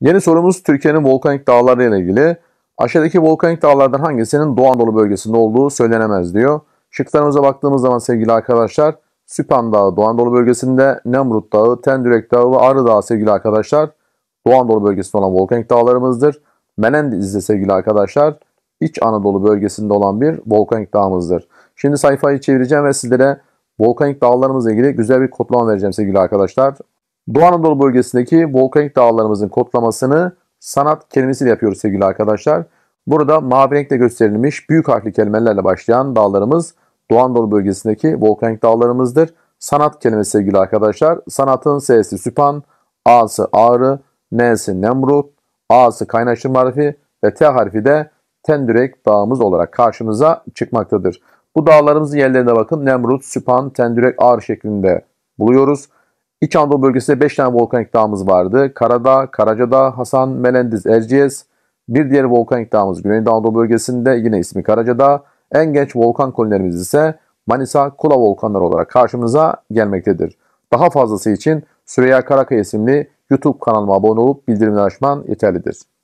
Yeni sorumuz Türkiye'nin volkanik dağları ile ilgili. Aşağıdaki volkanik dağlardan hangisinin Doğu Anadolu bölgesinde olduğu söylenemez diyor. Şıklarımıza baktığımız zaman sevgili arkadaşlar Süpan Dağı Doğu Anadolu bölgesinde, Nemrut Dağı, Tendürek Dağı ve Arı Dağı sevgili arkadaşlar Doğu Anadolu bölgesinde olan volkanik dağlarımızdır. Menendiz ise sevgili arkadaşlar İç Anadolu bölgesinde olan bir volkanik dağımızdır. Şimdi sayfayı çevireceğim ve sizlere volkanik dağlarımızla ilgili güzel bir kodlama vereceğim sevgili arkadaşlar. Doğu Anadolu bölgesindeki volkanik dağlarımızın kodlamasını sanat kelimesiyle yapıyoruz sevgili arkadaşlar. Burada mavi renkle gösterilmiş büyük harfli kelimelerle başlayan dağlarımız Doğu Anadolu bölgesindeki volkanik dağlarımızdır. Sanat kelimesi sevgili arkadaşlar. Sanatın S'si Süpan, A'sı Ağrı, N'si Nemrut, A'sı kaynaştırma harfi ve T harfi de Tendürek dağımız olarak karşımıza çıkmaktadır. Bu dağlarımızın yerlerine bakın Nemrut, Süpan, Tendürek, Ağrı şeklinde buluyoruz. İç Anadolu bölgesinde 5 tane volkanik dağımız vardı. Karadağ, Karacadağ, Hasan, Melendiz, Erciyes. Bir diğer volkanik dağımız Güneydoğu Anadolu bölgesinde yine ismi Karacadağ. En genç volkan kolonilerimiz ise Manisa, Kula volkanları olarak karşımıza gelmektedir. Daha fazlası için Süreyya Karaka isimli YouTube kanalıma abone olup bildirimleri açman yeterlidir.